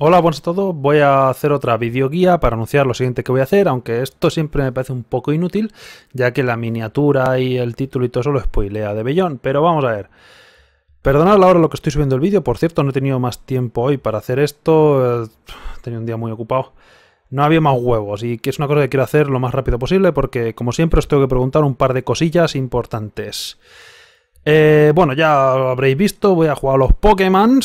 Hola, buenas a todos. Voy a hacer otra videoguía para anunciar lo siguiente que voy a hacer, aunque esto siempre me parece un poco inútil, ya que la miniatura y el título y todo eso lo spoilea de Bellón. Pero vamos a ver. Perdonad ahora lo que estoy subiendo el vídeo. Por cierto, no he tenido más tiempo hoy para hacer esto. He eh, tenido un día muy ocupado. No había más huevos y que es una cosa que quiero hacer lo más rápido posible porque, como siempre, os tengo que preguntar un par de cosillas importantes. Eh, bueno, ya lo habréis visto, voy a jugar a los Pokémon.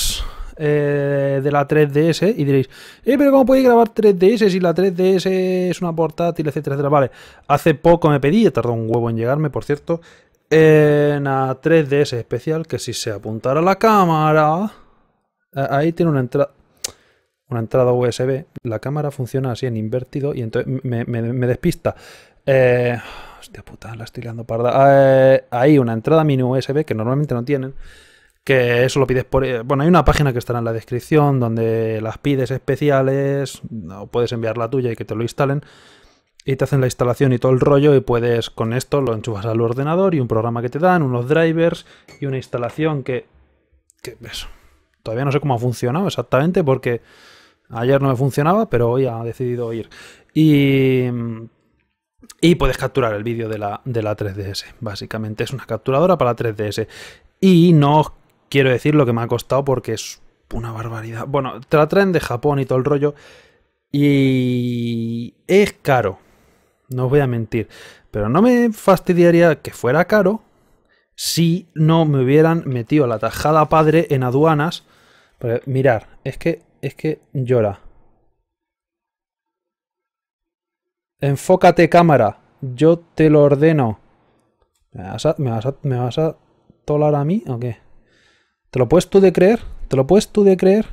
Eh, de la 3DS y diréis, eh, pero ¿cómo podéis grabar 3DS si la 3DS es una portátil, etcétera, etcétera? Vale, hace poco me pedí, tardó un huevo en llegarme, por cierto, en la 3DS especial, que si se apuntara la cámara, eh, ahí tiene una entrada una entrada USB, la cámara funciona así en invertido y entonces me, despista. Eh, hostia puta, la estoy liando parda. hay una entrada mini USB que normalmente no tienen que eso lo pides por... Eh, bueno, hay una página que estará en la descripción donde las pides especiales, o puedes enviar la tuya y que te lo instalen, y te hacen la instalación y todo el rollo, y puedes con esto lo enchufas al ordenador y un programa que te dan, unos drivers y una instalación que... que eso. Todavía no sé cómo ha funcionado exactamente porque ayer no me funcionaba, pero hoy ha decidido ir. Y... Y puedes capturar el vídeo de la, de la 3DS. Básicamente es una capturadora para la 3DS. Y no quiero decir lo que me ha costado porque es una barbaridad. Bueno, te la traen de Japón y todo el rollo. Y es caro. No os voy a mentir. Pero no me fastidiaría que fuera caro si no me hubieran metido la tajada padre en aduanas. Mirad, mirar, es que, es que llora. Enfócate cámara. Yo te lo ordeno. ¿Me vas a, me me vas a tolar a mí o qué? ¿Te lo puedes tú de creer? ¿Te lo puedes tú de creer?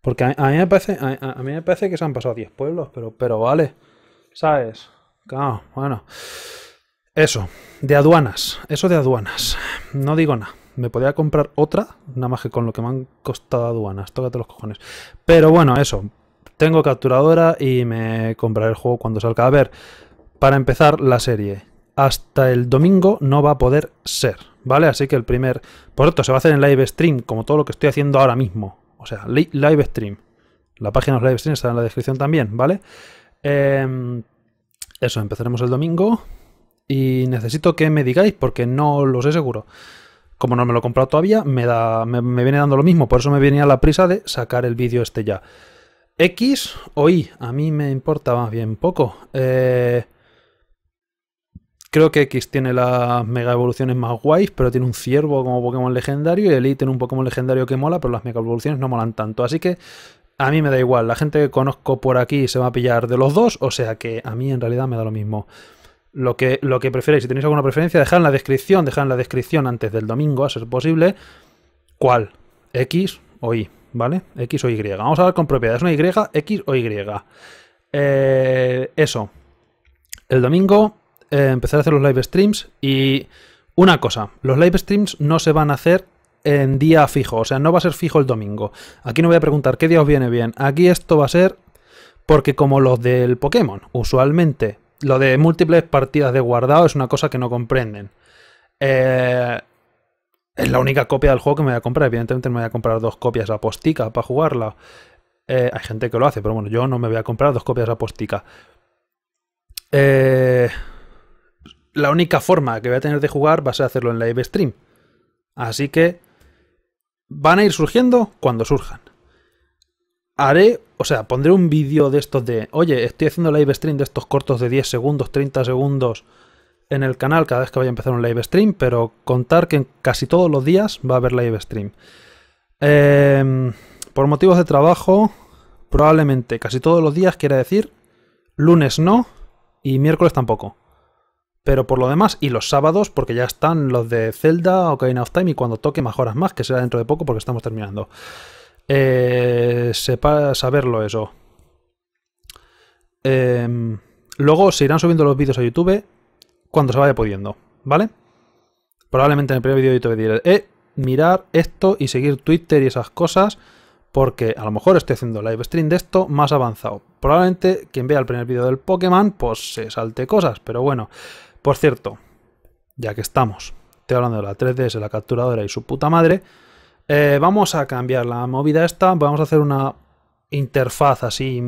Porque a, mí, me parece, a, mí me que se han pasado 10 pueblos, pero, pero vale. ¿Sabes? bueno. Eso, de aduanas. Eso de aduanas. No digo nada. Me podía comprar otra, nada más que con lo que me han costado aduanas. Tócate los cojones. Pero bueno, eso. Tengo capturadora y me compraré el juego cuando salga. A ver, para empezar la serie. Hasta el domingo no va a poder ser ¿vale? Así que el primer... Por cierto, se va a hacer en live stream, como todo lo que estoy haciendo ahora mismo. O sea, live stream. La página de live stream está en la descripción también, ¿vale? Em, eso, empezaremos el domingo. Y necesito que me digáis, porque no lo sé seguro. Como no me lo he comprado todavía, me, da, me, viene dando lo mismo. Por eso me venía la prisa de sacar el vídeo este ya. X o Y, a mí me importa más bien poco. Eh, Creo que X tiene las mega evoluciones más guays, pero tiene un ciervo como Pokémon legendario y el Elite tiene un Pokémon legendario que mola, pero las mega evoluciones no molan tanto. Así que a mí me da igual. La gente que conozco por aquí se va a pillar de los dos, o sea que a mí en realidad me da lo mismo. Lo que, lo que preferéis, si tenéis alguna preferencia, dejad en la descripción, dejad en la descripción antes del domingo, a ser posible, cuál, X o Y, ¿vale? X o Y. Vamos a hablar con propiedades, una Y, X o Y. Eh, eso. El domingo eh, empezar a hacer los live streams y una cosa, los live streams no se van a hacer en día fijo, o sea, no va a ser fijo el domingo. Aquí no voy a preguntar qué día os viene bien, aquí esto va a ser porque como los del Pokémon, usualmente lo de múltiples partidas de guardado es una cosa que no comprenden. Eh, es la única copia del juego que me voy a comprar. Evidentemente me voy a comprar dos copias a para jugarla. Eh, hay gente que lo hace, pero bueno, yo no me voy a comprar dos copias a postica. Eh, la única forma que voy a tener de jugar va a ser hacerlo en live stream. Así que van a ir surgiendo cuando surjan. Haré, o sea, pondré un vídeo de estos de, oye, estoy haciendo live stream de estos cortos de 10 segundos, 30 segundos en el canal cada vez que vaya a empezar un live stream, pero contar que casi todos los días va a haber live stream. Em, por motivos de trabajo, probablemente casi todos los días quiere decir lunes no y miércoles tampoco. Pero por lo demás, y los sábados, porque ya están los de Zelda, Ocarina of Time y cuando toque mejoras más, que será dentro de poco porque estamos terminando. Eh, sepa saberlo eso. Em, luego se irán subiendo los vídeos a YouTube cuando se vaya pudiendo, ¿vale? Probablemente en el primer vídeo de YouTube diré, eh, mirar esto y seguir Twitter y esas cosas, porque a lo mejor estoy haciendo live stream de esto más avanzado. Probablemente quien vea el primer vídeo del Pokémon, pues se salte cosas, pero bueno. Por cierto, ya que estamos, estoy hablando de la 3DS, la capturadora y su puta madre, eh, vamos a cambiar la movida esta, vamos a hacer una interfaz así,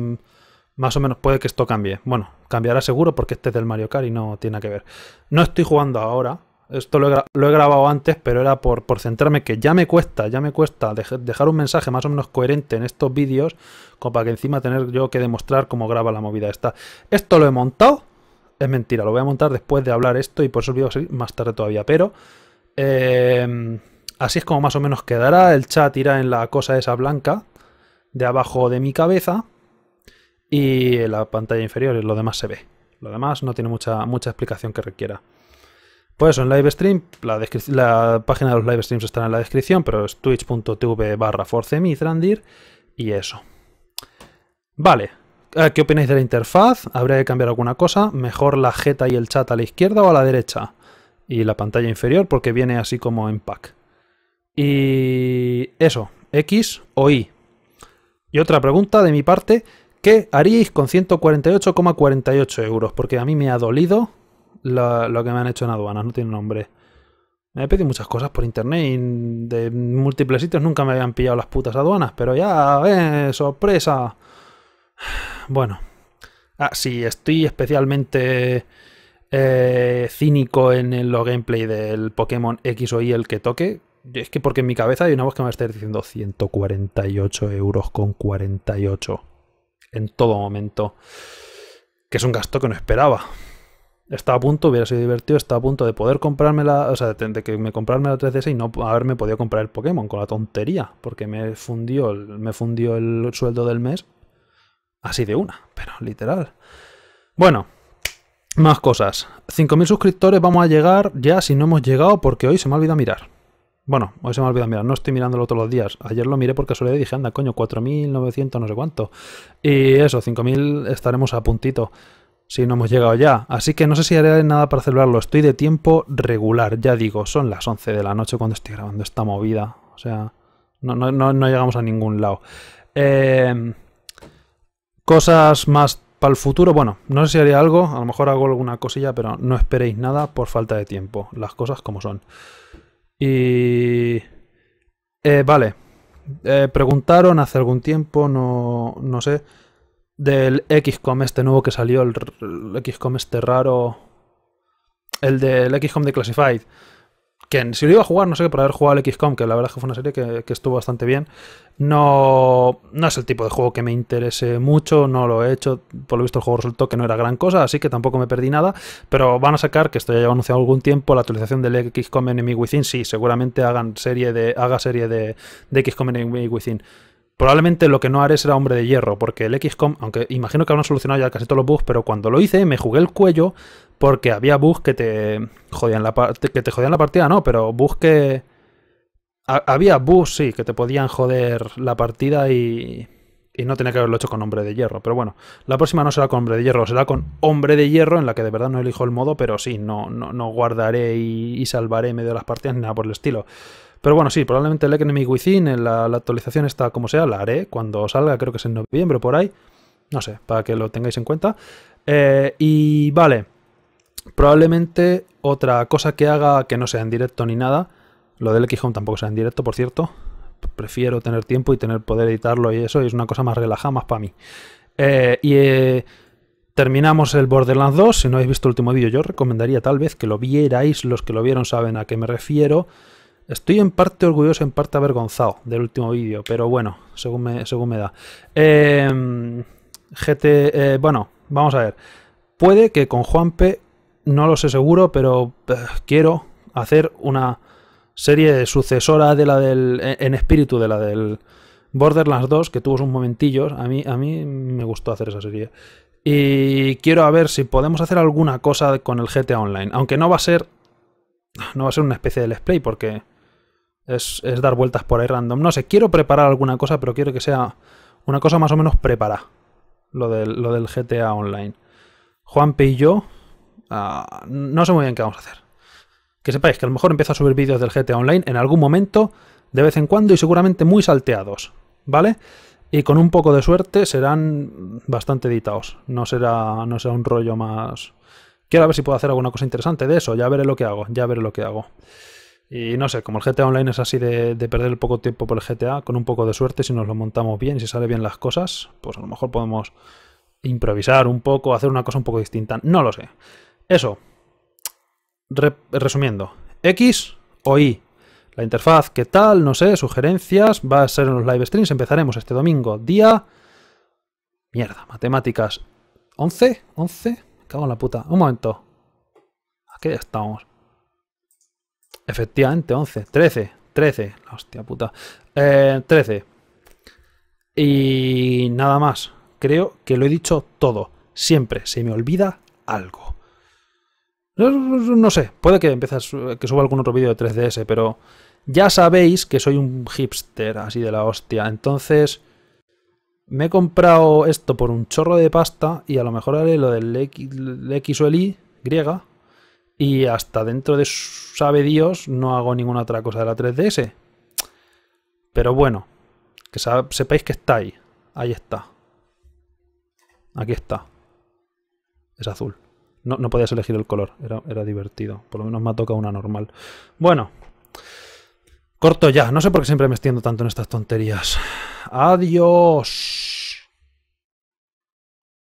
más o menos puede que esto cambie. Bueno, cambiará seguro porque este es del Mario Kart y no tiene que ver. No estoy jugando ahora, esto lo he, grabado antes, pero era por, centrarme, que ya me cuesta, ya me cuesta dejar un mensaje más o menos coherente en estos vídeos, como para que encima tener yo que demostrar cómo graba la movida esta. Esto lo he montado, es mentira, lo voy a montar después de hablar esto y por eso os más tarde todavía, pero... Em, así es como más o menos quedará. El chat irá en la cosa esa blanca de abajo de mi cabeza y en la pantalla inferior y lo demás se ve. Lo demás no tiene mucha, mucha explicación que requiera. Pues eso, en live stream, la, página de los live streams estará en la descripción, pero es twitch.tv barra y eso. Vale, Ah, ¿Qué opináis de la interfaz? ¿Habría que cambiar alguna cosa? ¿Mejor la jeta y el chat a la izquierda o a la derecha? Y la pantalla inferior porque viene así como en pack. Y eso, X o Y. Y otra pregunta de mi parte, ¿qué haríais con 148,48 euros? Porque a mí me ha dolido lo, que me han hecho en aduanas, no tiene nombre. Me he pedido muchas cosas por internet de múltiples sitios nunca me habían pillado las putas aduanas, pero ya, eh, sorpresa. Bueno. Ah, sí, estoy especialmente eh, cínico en el gameplay del Pokémon X o Y, el que toque. Es que porque en mi cabeza hay una voz que me estar diciendo 148 euros con 48 en todo momento. Que es un gasto que no esperaba. Estaba a punto, hubiera sido divertido, estaba a punto de poder comprarme la. O sea, de que me comprarme la 3DS y no haberme podido comprar el Pokémon con la tontería. Porque me fundió, me fundió el sueldo del mes Así de una, pero literal. Bueno, más cosas. 5.000 suscriptores vamos a llegar ya si no hemos llegado porque hoy se me ha olvidado mirar. Bueno, hoy se me ha olvidado mirar, no estoy mirándolo todos los días. Ayer lo miré porque casualidad dije, anda, coño, 4.900 no sé cuánto. Y eso, 5.000 estaremos a puntito si no hemos llegado ya. Así que no sé si haré nada para celebrarlo. Estoy de tiempo regular, ya digo, son las 11 de la noche cuando estoy grabando esta movida. O sea, no, no, no, no llegamos a ningún lado. Eh, Cosas más para el futuro, bueno, no sé si haría algo, a lo mejor hago alguna cosilla, pero no esperéis nada por falta de tiempo, las cosas como son. Y... Eh, vale, eh, preguntaron hace algún tiempo, no, sé, del XCOM este nuevo que salió, el, el XCOM este raro, el del XCOM de Classified que si lo iba a jugar, no sé qué, por haber jugado al XCOM, que la verdad es que fue una serie que, estuvo bastante bien, no, no es el tipo de juego que me interese mucho, no lo he hecho, por lo visto el juego resultó que no era gran cosa, así que tampoco me perdí nada, pero van a sacar, que esto ya lleva anunciado algún tiempo, la actualización del XCOM Enemy Within, sí, seguramente hagan serie de, haga serie de, de XCOM Enemy Within. Probablemente lo que no haré será hombre de hierro, porque el XCOM, aunque imagino que habrán solucionado ya casi todos los bugs, pero cuando lo hice me jugué el cuello porque había bugs que te jodían la partida. Que te jodían la partida, no, pero bugs que. Había bugs, sí, que te podían joder la partida y. Y no tenía que haberlo hecho con hombre de hierro. Pero bueno, la próxima no será con hombre de hierro, será con hombre de hierro, en la que de verdad no elijo el modo, pero sí, no, no, guardaré y, salvaré medio de las partidas ni nada por el estilo. Pero bueno, sí, probablemente el Enemy Within, en la, actualización está como sea, la haré cuando salga, creo que es en noviembre por ahí. No sé, para que lo tengáis en cuenta. Eh, y vale. Probablemente otra cosa que haga que no sea en directo ni nada. Lo del X-Home tampoco sea en directo, por cierto. Prefiero tener tiempo y tener poder editarlo y eso. Y es una cosa más relajada, más para mí. Eh, y eh, terminamos el Borderlands 2. Si no habéis visto el último vídeo, yo recomendaría tal vez que lo vierais. Los que lo vieron saben a qué me refiero. Estoy en parte orgulloso, en parte avergonzado del último vídeo, pero bueno, según me, según me da. Em, GT, eh, bueno, vamos a ver. Puede que con juan p no lo sé seguro, pero eh, quiero hacer una serie sucesora de la del. E, en espíritu de la del Borderlands 2, que tuvo sus momentillos. A mí, a mí me gustó hacer esa serie. Y quiero a ver si podemos hacer alguna cosa con el GTA Online. Aunque no va a ser. No va a ser una especie de let's play, porque. Es, dar vueltas por ahí random. No sé, quiero preparar alguna cosa, pero quiero que sea una cosa más o menos preparada. Lo del, lo del GTA Online. Juanpe y yo Ah, no sé muy bien qué vamos a hacer. Que sepáis que a lo mejor empiezo a subir vídeos del GTA Online en algún momento, de vez en cuando y seguramente muy salteados, ¿vale? Y con un poco de suerte serán bastante editados. No será, no un rollo más... Quiero ver si puedo hacer alguna cosa interesante de eso. Ya veré lo que hago, ya veré lo que hago. Y no sé, como el GTA Online es así de, perder el poco tiempo por el GTA, con un poco de suerte, si nos lo montamos bien, si sale bien las cosas, pues a lo mejor podemos improvisar un poco, hacer una cosa un poco distinta. No lo sé. Eso. resumiendo. X o Y. La interfaz, ¿qué tal? No sé, sugerencias. Va a ser en los live streams. Empezaremos este domingo. Día... Mierda, matemáticas. ¿11? ¿11? Cago en la puta. Un momento. Aquí estamos. Efectivamente, 11. 13. 13. La hostia puta. 13. Eh, y nada más. Creo que lo he dicho todo. Siempre se me olvida algo. No, sé, puede que que suba algún otro vídeo de 3DS, pero ya sabéis que soy un hipster así de la hostia. Entonces, me he comprado esto por un chorro de pasta y a lo mejor haré lo del X, o el Y, griega, y hasta dentro de sabe Dios no hago ninguna otra cosa de la 3DS. Pero bueno, que sepáis que está ahí. Ahí está. Aquí está. Es azul. No, podías elegir el color, era, era, divertido. Por lo menos me ha tocado una normal. Bueno, corto ya. No sé por qué siempre me extiendo tanto en estas tonterías. Adiós.